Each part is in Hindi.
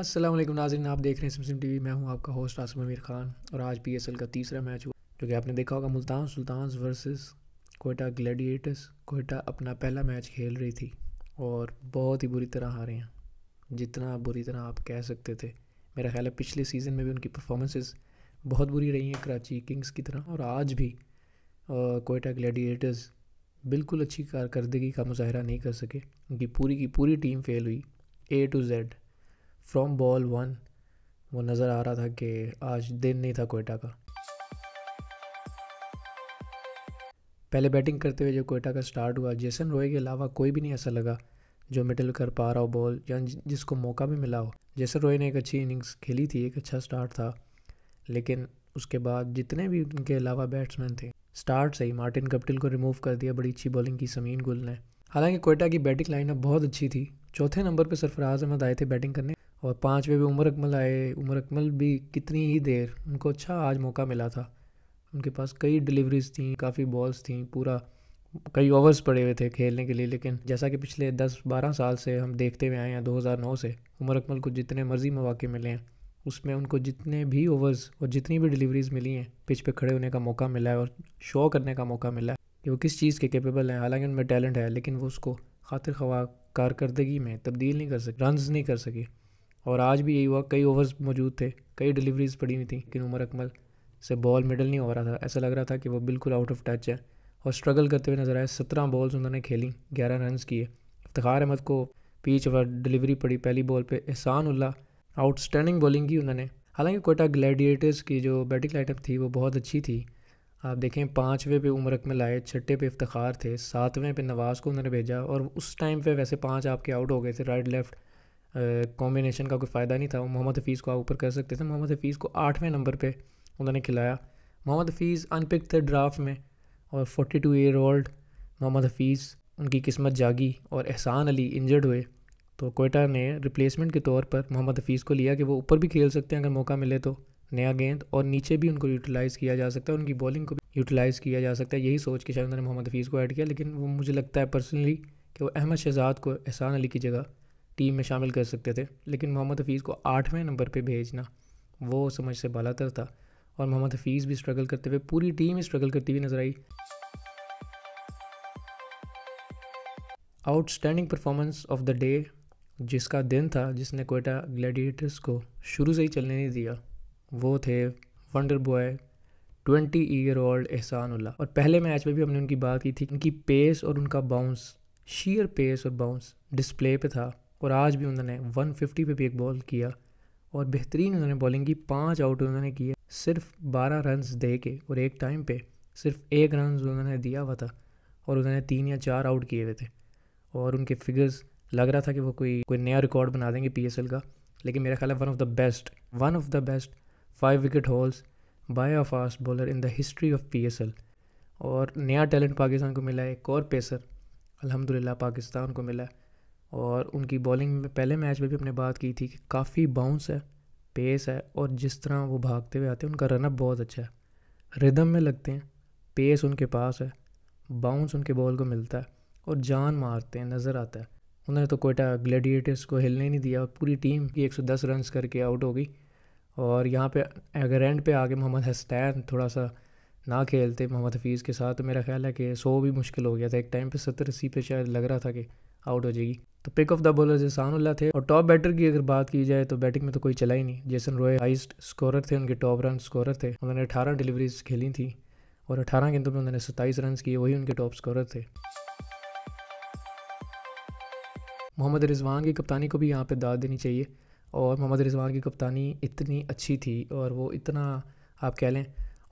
अस्सलाम वालेकुम नाजरन आप देख रहे हैं सिमसिम टीवी मैं हूं आपका होस्ट आसम अमीर खान और आज पीएसएल का तीसरा मैच हुआ जो कि आपने देखा होगा मुल्तान सुल्तान वर्सेस कोयटा ग्लैडिएटर्स कोयटा अपना पहला मैच खेल रही थी और बहुत ही बुरी तरह हारे हैं जितना बुरी तरह आप कह सकते थे मेरा ख्याल है पिछले सीज़न में भी उनकी परफॉर्मेंसेस बहुत बुरी रही हैं कराची किंग्स की तरह और आज भी कोयटा ग्लैडिएटर्स बिल्कुल अच्छी कारकर्दगी का मुजाहरा नहीं कर सके उनकी पूरी की पूरी टीम फेल हुई A to Z from ball one वो नज़र आ रहा था कि आज दिन नहीं था कोयटा का पहले बैटिंग करते हुए जो कोयटा का स्टार्ट हुआ जेसन रॉय के अलावा कोई भी नहीं ऐसा लगा जो मिडल कर पा रहा हो बॉल या जिसको मौका भी मिला हो जेसन रॉय ने एक अच्छी इनिंग्स खेली थी एक अच्छा स्टार्ट था लेकिन उसके बाद जितने भी उनके अलावा बैट्समैन थे स्टार्ट से ही मार्टिन कप्टिल को रिमूव कर दिया बड़ी अच्छी बॉलिंग की समीन गुल ने हालांकि कोयटा की बैटिंग लाइनअप बहुत अच्छी थी चौथे नंबर पर सरफराज अहमद आए थे बैटिंग करने और पाँचवें भी उमर अकमल आए उमर अकमल भी कितनी ही देर उनको अच्छा आज मौका मिला था उनके पास कई डिलीवरीज थी काफ़ी बॉल्स थी पूरा कई ओवर्स पड़े हुए थे खेलने के लिए लेकिन जैसा कि पिछले दस बारह साल से हम देखते हुए आए हैं दो हज़ार नौ से उमर अकमल को जितने मर्जी मौाक़े मिले हैं उसमें उनको जितने भी ओवर्स और जितनी भी डिलीवरीज मिली हैं पिच पे खड़े होने का मौका मिला है और शो करने का मौका मिला है कि वो किस चीज़ के कैपेबल हैं हालांकि उनमें टैलेंट है लेकिन वो उसको खातिर खवा कारकर्दगी में तब्दील नहीं कर सके रन नहीं कर सके और आज भी यही हुआ कई ओवर्स मौजूद थे कई डिलीवरीज पड़ी हुई थी लेकिन उमर अकमल से बॉल मिडल नहीं हो रहा था ऐसा लग रहा था कि वो बिल्कुल आउट ऑफ टच है और स्ट्रगल करते हुए नजर आए सत्रह बॉल्स उन्होंने खेली ग्यारह रन किए इफ्तार अहमद को पीच और डिलीवरी पड़ी पहली बॉल पर एहसान उल्ला आउटस्टैंडिंग बॉलिंग की उन्होंने हालांकि कोटा ग्लैडिएटर्स की जो बैटिंग लाइटअप थी वो बहुत अच्छी थी आप देखें पाँचवें पे उमर अकमल आए छठे पे इफ्तार थे सातवें पे नवाज़ को उन्होंने भेजा और उस टाइम पे वैसे पांच आपके आउट हो गए थे राइट लेफ़्ट कॉम्बिनेशन का कोई फ़ायदा नहीं था मोहम्मद हफीज़ को आप ऊपर कर सकते थे मोहम्मद हफीज़ को आठवें नंबर पर उन्होंने खिलाया मोहम्मद हफीज़ अनपिक थे ड्राफ्ट में और forty two year old Mohammad Hafeez उनकी किस्मत जागी और एहसान अली इंजर्ड हुए तो कोयटा ने रिप्लेसमेंट के तौर पर मोहम्मद हफीज़ को लिया कि वो ऊपर भी खेल सकते हैं अगर मौका मिले तो नया गेंद और नीचे भी उनको यूटिलाइज़ किया जा सकता है उनकी बॉलिंग को भी यूटिलाइज़ किया जा सकता है यही सोच के शायद उन्होंने मोहम्मद हफीज़ को ऐड किया लेकिन वो मुझे लगता है पर्सनली कि वो अहमद शहजाद को एहसान अली की जगह टीम में शामिल कर सकते थे लेकिन मोहम्मद हफीज़ को आठवें नंबर पर भेजना वो समझ से बालातर था और मोहम्मद हफीज़ भी स्ट्रगल करते हुए पूरी टीम स्ट्रगल करती हुई नजर आई outstanding performance of the day जिसका दिन था जिसने कोयटा ग्लैडिएटर्स को शुरू से ही चलने नहीं दिया वो थे wonder boy twenty year old Ihsanullah और पहले मैच में भी हमने उनकी बात की थी उनकी पेस और उनका बाउंस शीयर पेस और बाउंस डिस्प्ले पे था और आज भी उन्होंने 150 पे भी एक बॉल किया और बेहतरीन उन्होंने बॉलिंग की पाँच आउट उन्होंने किए सिर्फ बारह रन दे के और एक टाइम पे सिर्फ एक रन उन्होंने दिया हुआ था और उन्होंने तीन या चार आउट किए हुए थे और उनके फिगर्स लग रहा था कि वो कोई कोई नया रिकॉर्ड बना देंगे पी का लेकिन मेरा ख्याल है one of the best one of the best five wicket hauls by a fast bowler in the history of P और नया टैलेंट पाकिस्तान को मिला है एक और पेसर अलहमदिल्ला पाकिस्तान को मिला है और उनकी बॉलिंग में पहले मैच में भी हमने बात की थी कि काफ़ी बाउंस है पेस है और जिस तरह वो भागते हुए आते हैं उनका रनअप बहुत अच्छा है रिदम में लगते हैं पेस उनके पास है बाउंस उनके बॉल को मिलता है और जान मारते हैं नज़र आता है उन्होंने तो कोयटा ग्लैडिएटर्स को हिलने नहीं दिया और पूरी टीम की 110 रन करके आउट हो गई और यहाँ पे अगर एंड पे आके मोहम्मद हस्तैन थोड़ा सा ना खेलते मोहम्मद हफीज़ के साथ तो मेरा ख्याल है कि सौ भी मुश्किल हो गया था एक टाइम पे सत्तर अस्सी पे शायद लग रहा था कि आउट हो जाएगी तो pick of the bowler Ullah थे और टॉप बैटर की अगर बात की जाए तो बैटिंग में तो कोई चला ही नहीं जैसन रॉय हाइस्ट स्कोरर थे उनके टॉप रन स्कोरर थे उन्होंने अठारह डिलीवरीज खेली थी और अठारह गेंदों में उन्होंने सत्ताईस रन किए वही उनके टॉप स्कोरर थे मोहम्मद रिजवान की कप्तानी को भी यहाँ पर दाद देनी चाहिए और मोहम्मद रिजवान की कप्तानी इतनी अच्छी थी और वो इतना आप कह लें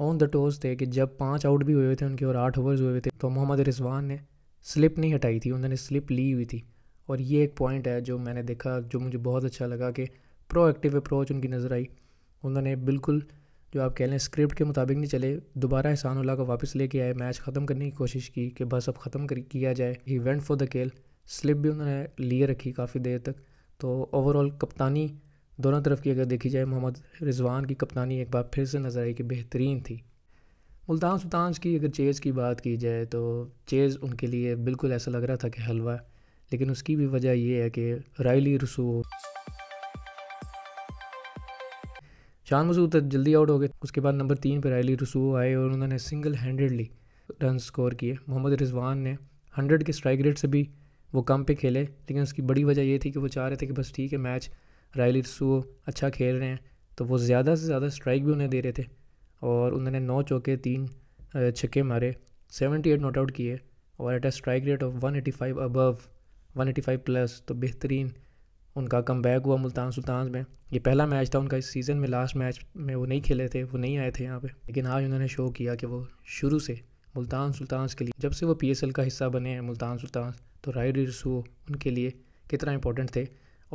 ऑन द टॉस थे कि जब पाँच आउट भी हुए थे उनके और आठ ओवर्स हुए थे तो मोहम्मद रिजवान ने स्लिप नहीं हटाई थी उन्होंने स्लिप ली हुई थी और ये एक पॉइंट है जो मैंने देखा जो मुझे बहुत अच्छा लगा कि प्रोएक्टिव अप्रोच उनकी नज़र आई उन्होंने बिल्कुल जो आप कह लें स्क्रिप्ट के मुताबिक नहीं चले दोबारा एहसान उल्ला को वापस लेके आए मैच ख़त्म करने की कोशिश की कि बस अब ख़त्म कर किया जाए ही वेंट फॉर द केल स्लिप भी उन्होंने लिए रखी काफ़ी देर तक तो ओवरऑल कप्तानी दोनों तरफ की अगर देखी जाए मोहम्मद रिजवान की कप्तानी एक बार फिर से नज़र आई कि बेहतरीन थी मुल्तान सुल्तान्स की अगर चेज़ की बात की जाए तो चेज़ उनके लिए बिल्कुल ऐसा लग रहा था कि हलवा लेकिन उसकी भी वजह यह है कि रायली रसू शान मसूद जल्दी आउट हो गए उसके बाद नंबर तीन पर रायली रसू आए और उन्होंने सिंगल हैंडेडली रन स्कोर किए मोहम्मद रिजवान ने हंड्रेड के स्ट्राइक रेट से भी वो कम पे खेले लेकिन उसकी बड़ी वजह ये थी कि वो चाह रहे थे कि बस ठीक है मैच रायली रसू अच्छा खेल रहे हैं तो वो ज़्यादा से ज़्यादा स्ट्राइक भी उन्हें दे रहे थे और उन्होंने नौ चौके तीन छक्के मारे सेवेंटी एट नॉट आउट किए और at a strike rate of one eighty five above one eighty five plus तो बेहतरीन उनका कम बैक हुआ मुल्तान सुल्तान में ये पहला मैच था उनका इस सीज़न में लास्ट मैच में वो नहीं खेले थे वो नहीं आए थे यहाँ पे लेकिन आज उन्होंने शो किया कि वो शुरू से मुल्तान सुल्तान के लिए जब से वो पी का हिस्सा बने हैं मुल्तान सुल्तान तो राइड रसू उनके लिए कितना इंपॉर्टेंट थे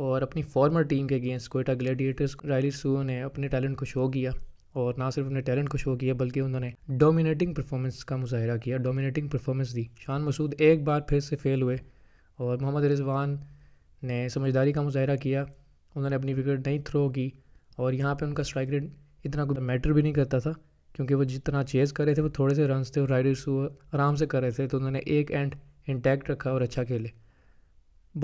और अपनी फॉर्मर टीम के against Quetta Gladiators Rilee Rossouw ने अपने टैलेंट को शो किया और ना सिर्फ उन्होंने टैलेंट को शो किया बल्कि उन्होंने डोमिनेटिंग परफॉर्मेंस का मुजाहरा किया डोमिनेटिंग परफॉर्मेंस दी शान मसूद एक बार फिर से फेल हुए और मोहम्मद रिजवान ने समझदारी का मुजाहरा किया उन्होंने अपनी विकेट नहीं थ्रो की और यहाँ पर उनका स्ट्राइक रेट इतना कुछ मैटर भी नहीं करता था क्योंकि वो जितना चेज़ कर रहे थे वो थोड़े से रन थे और राइडर्स वो आराम से कर रहे थे तो उन्होंने एक एंड इंटैक्ट रखा और अच्छा खेले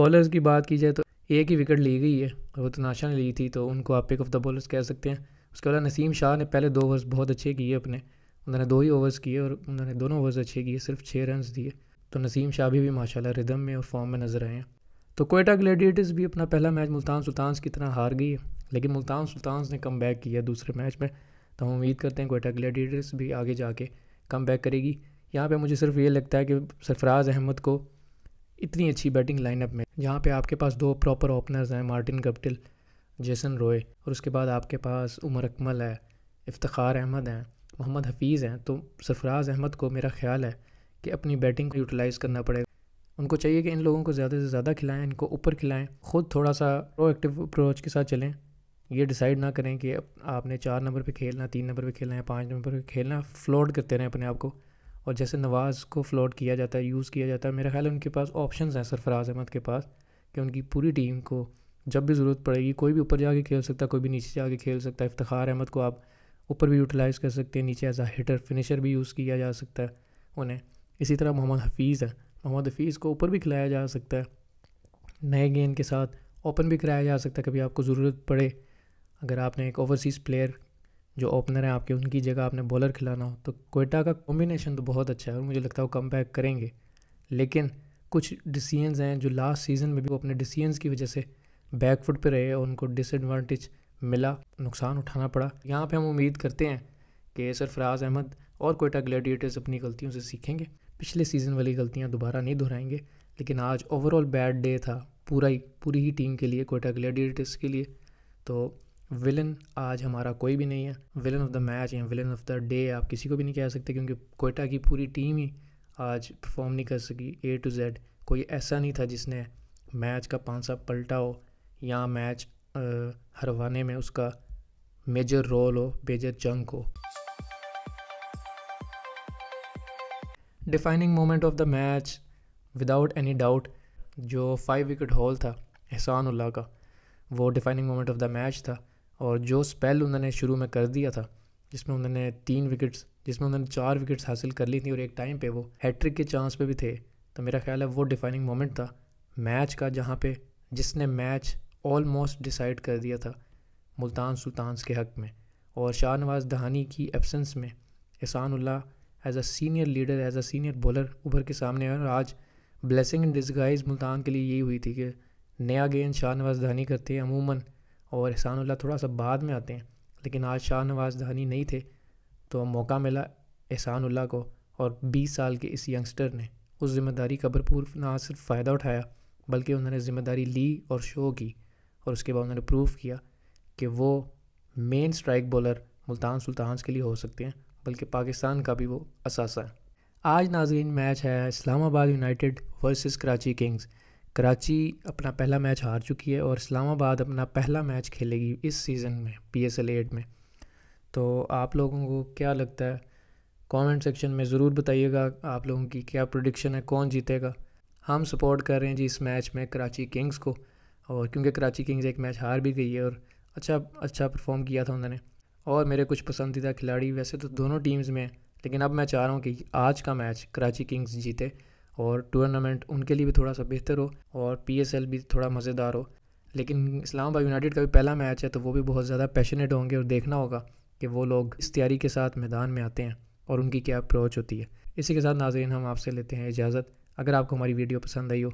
बॉलर्स की बात की जाए तो एक ही विकेट ली गई है और वो नाशा ने ली थी तो उनको आप पिक ऑफ द बॉलर्स कह सकते हैं उसके बाद नसीम शाह ने पहले दो ओवर्स बहुत अच्छे किए अपने उन्होंने दो ही ओवर्स किए और उन्होंने दोनों ओवर्स अच्छे किए सिर्फ छः रन दिए तो नसीम शाह भी, भी माशाला रिदम में और फॉर्म में नज़र आए हैं तो कोयटा ग्लेडिएटर्स भी अपना पहला मैच मुल्तान सुल्तान की तरह हार गई है लेकिन मुल्तान सुल्तान ने कम बैक किया दूसरे मैच में तो हम उम्मीद करते हैं कोयटा ग्लेडिएटर्स भी आगे जाके कम बैक करेगी यहाँ पर मुझे सिर्फ ये लगता है कि सरफराज अहमद को इतनी अच्छी बैटिंग लाइनअप में जहाँ पे आपके पास दो प्रॉपर ओपनर्स हैं मार्टिन कप्टिल जेसन रोए और उसके बाद आपके पास उमर अकमल है इफ्तार अहमद हैं मोहम्मद हफीज़ हैं तो सरफराज अहमद को मेरा ख्याल है कि अपनी बैटिंग को यूटिलाइज़ करना पड़ेगा उनको चाहिए कि इन लोगों को ज़्यादा से ज़्यादा खिलाएं इनको ऊपर खिलाएं खुद थोड़ा सा प्रोएक्टिव अप्रोच के साथ चलें ये डिसाइड ना करें कि आपने चार नंबर पे खेलना तीन नंबर पे खेलना है पाँच नंबर पे खेलना फ्लोट करते रहें अपने आप को और जैसे नवाज़ को फ्लोट किया जाता है यूज़ किया जाता है मेरा ख्याल है उनके पास ऑप्शन हैं सरफराज अहमद के पास कि उनकी पूरी टीम को जब भी ज़रूरत पड़ेगी कोई भी ऊपर जाके खेल सकता है कोई भी नीचे जाके खेल सकता है इफ्तार अहमद को आप ऊपर भी यूटिलाइज़ कर सकते हैं नीचे एज आ हिटर फिनिशर भी यूज़ किया जा सकता है उन्हें इसी तरह मोहम्मद हफीज़ है मोहम्मद हफीज़ को ऊपर भी खिलाया जा सकता है नए गेंद के साथ ओपन भी कराया जा सकता है कभी आपको ज़रूरत पड़े अगर आपने एक ओवरसीज़ प्लेयर जो ओपनर है आपके उनकी जगह आपने बॉलर खिलाना हो तो कोयटा का कॉम्बिनेशन तो बहुत अच्छा है और मुझे लगता है वो कम बैक करेंगे लेकिन कुछ डिसीजंस हैं जो लास्ट सीज़न में भी वो अपने डिसीजंस की वजह से बैकफुट पे रहे और उनको डिसएडवांटेज मिला नुकसान उठाना पड़ा यहाँ पे हम उम्मीद करते हैं कि सरफराज अहमद और कोयटा ग्लैडिएटर्स अपनी गलतियों से सीखेंगे पिछले सीज़न वाली गलतियाँ दोबारा नहीं दोहराएंगे लेकिन आज ओवरऑल बैड डे था पूरा ही पूरी ही टीम के लिए कोयटा ग्लैडिएटर्स के लिए तो विलन आज हमारा कोई भी नहीं है विलन ऑफ द मैच या विलन ऑफ द डे आप किसी को भी नहीं कह सकते क्योंकि कोयटा की पूरी टीम ही आज परफॉर्म नहीं कर सकी ए टू जेड कोई ऐसा नहीं था जिसने मैच का पांसा सा पलटा हो या मैच हरवाने में उसका मेजर रोल हो मेजर जंग हो defining moment of the match without any doubt जो फाइव विकेट हॉल था एहसान उल्ला का वो defining moment of the match था और जो स्पेल उन्होंने शुरू में कर दिया था जिसमें उन्होंने तीन विकेट्स जिसमें उन्होंने चार विकेट्स हासिल कर ली थी और एक टाइम पे वो हैट्रिक के चांस पे भी थे तो मेरा ख्याल है वो डिफाइनिंग मोमेंट था मैच का जहाँ पे जिसने मैच ऑलमोस्ट डिसाइड कर दिया था मुल्तान सुल्तान के हक़ में और शाहनवाज दहानी की एबसेंस में Ihsan Ihsanullah as a senior leader as a senior bowler उभर के सामने आए और आज ब्लेसिंग इन डिसगाइज मुल्तान के लिए यही हुई थी कि नया गेंद शाहनवाज दहानी करते हैं अमूमन और एहसान एहसानुल्ला थोड़ा सा बाद में आते हैं लेकिन आज शाहनवाज दहानी नहीं थे तो मौका मिला एहसान एहसानुल्ला को और 20 साल के इस यंगस्टर ने उस जिम्मेदारी का भरपूर ना सिर्फ फ़ायदा उठाया बल्कि उन्होंने ज़िम्मेदारी ली और शो की और उसके बाद उन्होंने प्रूव किया कि वो main strike bowler Multan Sultan के लिए हो सकते हैं बल्कि पाकिस्तान का भी वो असासा है आज नाजरीन मैच है Islamabad United versus Karachi Kings Karachi अपना पहला मैच हार चुकी है और इस्लामाबाद अपना पहला मैच खेलेगी इस सीज़न में पी एस एल में तो आप लोगों को क्या लगता है कमेंट सेक्शन में ज़रूर बताइएगा आप लोगों की क्या प्रोडिक्शन है कौन जीतेगा हम सपोर्ट कर रहे हैं जी इस मैच में कराची किंग्स को और क्योंकि कराची किंग्स एक मैच हार भी गई है और अच्छा अच्छा परफॉर्म किया था उन्होंने और मेरे कुछ पसंदीदा खिलाड़ी वैसे तो दोनों टीम्स में लेकिन अब मैं चाह रहा हूँ कि आज का मैच कराची किंग्स जीते और टूर्नामेंट उनके लिए भी थोड़ा सा बेहतर हो और पी भी थोड़ा मज़ेदार हो लेकिन इस्लामाबाद यूनाइटेड का भी पहला मैच है तो वो भी बहुत ज़्यादा पैशनेट होंगे और देखना होगा कि वो लोग इस तैयारी के साथ मैदान में आते हैं और उनकी क्या अप्रोच होती है इसी के साथ नाजरन हम आपसे लेते हैं इजाज़त अगर आपको हमारी वीडियो पसंद आई हो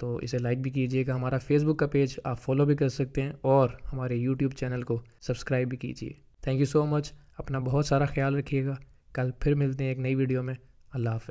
तो इसे लाइक भी कीजिएगा हमारा फेसबुक का पेज आप फॉलो भी कर सकते हैं और हमारे यूट्यूब चैनल को सब्सक्राइब भी कीजिए थैंक यू सो मच अपना बहुत सारा ख्याल रखिएगा कल फिर मिलते हैं एक नई वीडियो में अल्लाह हाफ